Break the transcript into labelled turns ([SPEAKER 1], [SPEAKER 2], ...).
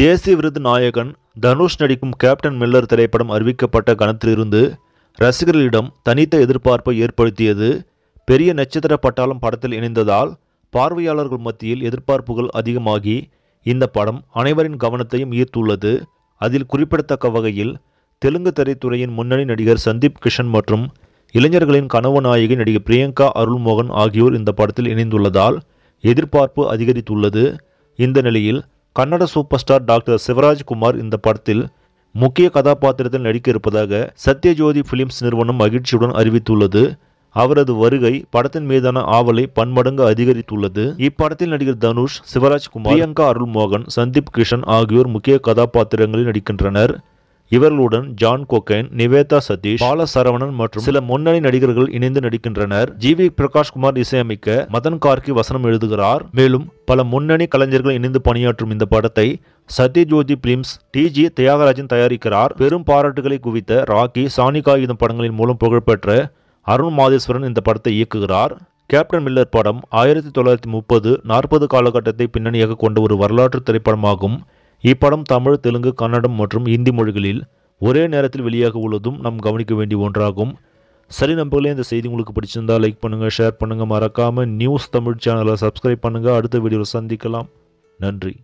[SPEAKER 1] தேசிய விருது நாயகன் தனுஷ் நடிக்கும் கேப்டன் மில்லர் திரைப்படம் அறிவிக்கப்பட்ட கணத்திலிருந்து ரசிகர்களிடம் தனித்த எதிர்பார்ப்பை ஏற்படுத்தியது பெரிய நட்சத்திர பட்டாளம் படத்தில் இணைந்ததால் பார்வையாளர்கள் மத்தியில் எதிர்பார்ப்புகள் அதிகமாகி இந்த படம் அனைவரின் கவனத்தையும் ஈர்த்துள்ளது அதில் குறிப்பிடத்தக்க வகையில் தெலுங்கு திரைத்துறையின் முன்னணி நடிகர் சந்தீப் கிஷன் மற்றும் இளைஞர்களின் கனவு நாயகி நடிகை பிரியங்கா அருள்மோகன் ஆகியோர் இந்த படத்தில் இணைந்துள்ளதால் எதிர்பார்ப்பு அதிகரித்துள்ளது இந்த நிலையில் Kannada super star doctor Shivarajkumar இந்த படத்தில் முக்கிய கதாபாத்திரத்தில் நடிக்க இருப்பதாக சத்யஜோதி பிலிம்ஸ் நிறுவனம் மகிழ்ச்சியுடன் அறிவித்துள்ளது அவரது வருகை படத்தின் மீதான ஆவலை பன்மடங்கு அதிகரித்துள்ளது இப்படத்தில் நடிகர் தனுஷ் சிவராஜ்குமார் பிரியங்கா அருள்மோகன் சந்தீப் கிஷன் ஆகியோர் முக்கிய கதாபாத்திரங்களில் நடிக்கின்றனர் இவர்களுடன் ஜான் கோகைன் நிவேதா சதீஷ் பால சரவணன் மற்றும் சில முன்னணி நடிகர்கள் இணைந்து நடிக்கின்றனர் ஜி வி பிரகாஷ்குமார் இசையமைக்க மதன் கார்கி வசனம் எழுதுகிறார் மேலும் பல முன்னணி கலைஞர்கள் இணைந்து பணியாற்றும் இந்த படத்தை சத்யஜோதி பிலிம்ஸ் டிஜி தியாகராஜன் தயாரிக்கிறார் பெரும் பாராட்டுகளை குவித்த ராக்கி இதன் படங்களின் மூலம் புகழ்பெற்ற அருண் மாதேஸ்வரன் இந்த படத்தை இயக்குகிறார் கேப்டன் மில்லர் படம் ஆயிரத்தி தொள்ளாயிரத்தி முப்பது நாற்பது காலகட்டத்தை பின்னணியாக கொண்ட ஒரு வரலாற்று திரைப்படமாகும் இப்படம் தமிழ் தெலுங்கு கன்னடம் மற்றும் இந்தி மொழிகளில் ஒரே நேரத்தில் வெளியாக உள்ளதும் நாம் கவனிக்க வேண்டிய ஒன்றாகும் சரி நம்பர்களே இந்த செய்தி உங்களுக்கு பிடிச்சிருந்தால் லைக் பண்ணுங்கள் ஷேர் பண்ணுங்கள் மறக்காமல் நியூஸ் தமிழ் சேனலை சப்ஸ்கிரைப் பண்ணுங்கள் அடுத்த வீடியோவில் சந்திக்கலாம் நன்றி